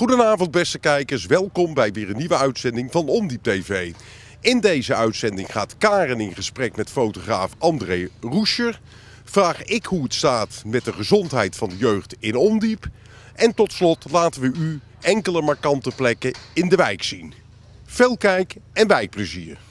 Goedenavond beste kijkers, welkom bij weer een nieuwe uitzending van Ondiep TV. In deze uitzending gaat Karen in gesprek met fotograaf André Roescher. Vraag ik hoe het staat met de gezondheid van de jeugd in Ondiep. En tot slot laten we u enkele markante plekken in de wijk zien. Veel kijk en wijkplezier.